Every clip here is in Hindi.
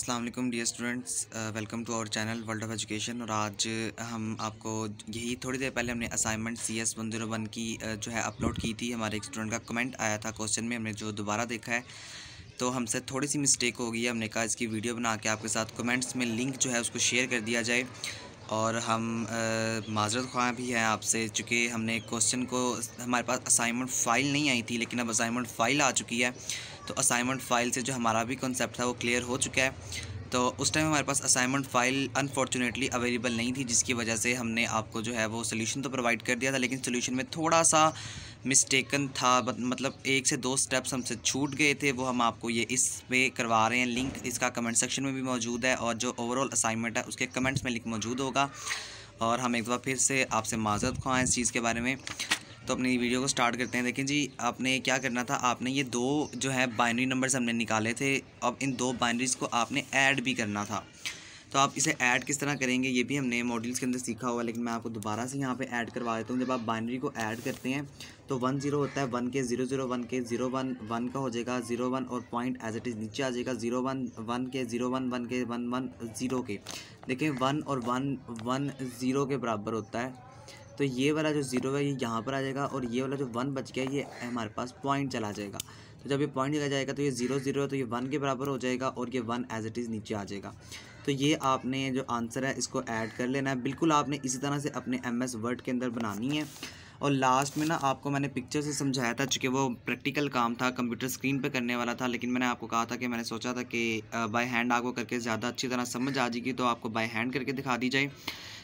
Aslam dear students welcome to our channel world of education और आज uh, हम आपको यही थोड़ी देर पहले हमने assignment C S one zero one की uh, जो है अपलोड की थी हमारे एक स्टूडेंट का कमेंट आया था क्वेश्चन में हमने जो दोबारा देखा है तो हमसे थोड़ी सी मिस्टेक हो गई है हमने कहा इसकी वीडियो बना के आपके साथ कमेंट्स में लिंक जो है उसको शेयर कर दिया जाए और हम माजरत ख्वाह भी हैं आपसे चूँकि हमने क्वेश्चन को हमारे पास असाइनमेंट फ़ाइल नहीं आई थी लेकिन अब असाइनमेंट फ़ाइल आ चुकी है तो असाइनमेंट फ़ाइल से जो हमारा भी कॉन्सेप्ट था वो क्लियर हो चुका है तो उस टाइम हमारे पास असाइनमेंट फ़ाइल अनफॉर्चुनेटली अवेलेबल नहीं थी जिसकी वजह से हमने आपको जो है वो सोल्यूशन तो प्रोवाइड कर दिया था लेकिन सोल्यूशन में थोड़ा सा मिस्टेकन था मतलब एक से दो स्टेप्स हमसे छूट गए थे वो हम आपको ये इस पे करवा रहे हैं लिंक इसका कमेंट सेक्शन में भी मौजूद है और जो ओवरऑल असाइनमेंट है उसके कमेंट्स में लिंक मौजूद होगा और हम एक बार फिर से आपसे माजरत खुआ इस चीज़ के बारे में तो अपनी वीडियो को स्टार्ट करते हैं देखें जी आपने क्या करना था आपने ये दो जो है बाइनरी नंबर्स हमने निकाले थे अब इन दो बाइनरीज़ को आपने ऐड भी करना था तो आप इसे ऐड किस तरह करेंगे ये भी हमने मॉडल्स के अंदर सीखा हुआ लेकिन मैं आपको दोबारा से यहाँ पे ऐड करवा देता हूँ जब आप बाइनरी को ऐड करते हैं तो वन जीरो होता है वन के ज़ीरो ज़ीरो वन के ज़ीरो वन वन का हो जाएगा ज़ीरो वन और पॉइंट एज इट इज़ नीचे आ जाएगा ज़ीरो वन वन के ज़ीरो वन वन के वन वन ज़ीरो के देखें वन और वन वन ज़ीरो के बराबर होता है तो ये वाला जो जीरो है ये यहाँ पर आ जाएगा और ये वाला जो वन बच गया ये हमारे पास पॉइंट चला जाएगा तो जब ये पॉइंट चला जाएगा तो ये जीरो जीरो है तो ये वन के बराबर हो जाएगा और ये वन एज इट इज़ नीचे आ जाएगा तो ये आपने जो आंसर है इसको ऐड कर लेना है बिल्कुल आपने इसी तरह से अपने एम एस वर्ड के अंदर बनानी है और लास्ट में ना आपको मैंने पिक्चर से समझाया था चूँकि वो प्रैक्टिकल काम था कंप्यूटर स्क्रीन पे करने वाला था लेकिन मैंने आपको कहा था कि मैंने सोचा था कि बाय हैंड आपको करके ज़्यादा अच्छी तरह समझ आ जाएगी तो आपको बाय हैंड करके दिखा दी जाए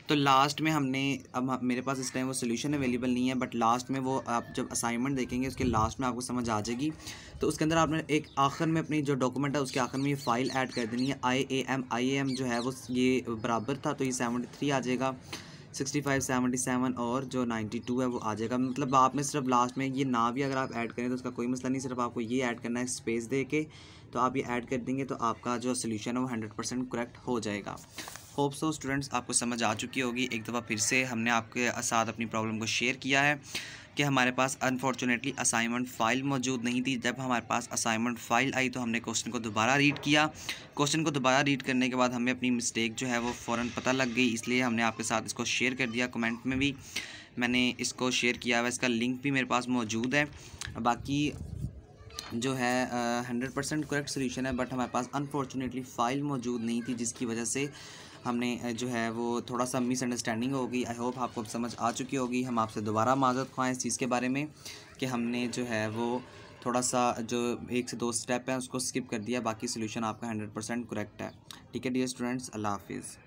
तो लास्ट में हमने अब मेरे पास इस टाइम वो सोल्यूशन अवेलेबल नहीं है बट लास्ट में वो आप जब असाइनमेंट देखेंगे उसके लास्ट में आपको समझ आ जाएगी तो उसके अंदर आपने एक आखिर में अपनी जो डॉक्यूमेंट है उसके आखिर में ये फ़ाइल ऐड कर देनी है आई ए एम आई एम जो है वो ये बराबर था तो ये सेवेंटी थ्री आ जाएगा सिक्सटी फाइव सेवेंटी सेवन और जो नाइन्टी टू है वो आ जाएगा मतलब आपने सिर्फ लास्ट में ये ना भी अगर आप ऐड करें तो उसका कोई मसला नहीं सिर्फ आपको ये ऐड करना है स्पेस दे के तो आप ये ऐड कर देंगे तो आपका जो सोल्यूशन है वो हंड्रेड परसेंट करेक्ट हो जाएगा होप सो स्टूडेंट्स आपको समझ आ चुकी होगी एक दफ़ा फिर से हमने आपके साथ अपनी प्रॉब्लम को शेयर किया है कि हमारे पास अनफॉर्चुनेटली असाइनमेंट फ़ाइल मौजूद नहीं थी जब हमारे पास असाइनमेंट फ़ाइल आई तो हमने क्वेश्चन को दोबारा रीड किया क्वेश्चन को दोबारा रीड करने के बाद हमें अपनी मिस्टेक जो है वो फ़ौर पता लग गई इसलिए हमने आपके साथ इसको शेयर कर दिया कमेंट में भी मैंने इसको शेयर किया हुआ इसका लिंक भी मेरे पास मौजूद है बाकी जो है हंड्रेड परसेंट करेक्ट सोल्यूशन है बट हमारे पास अनफॉर्चुनेटली फ़ाइल मौजूद नहीं थी जिसकी वजह से हमने जो है वो थोड़ा सा मिसअंडरस्टैंडिंग होगी आई होप आपको अब समझ आ चुकी होगी हम आपसे दोबारा माजत खुआ इस चीज़ के बारे में कि हमने जो है वो थोड़ा सा जो एक से दो स्टेप है उसको स्किप कर दिया बाकी सोल्यूशन आपका हंड्रेड परसेंट करेक्ट है ठीक है डियर स्टूडेंट्स अल्लाह हाफिज़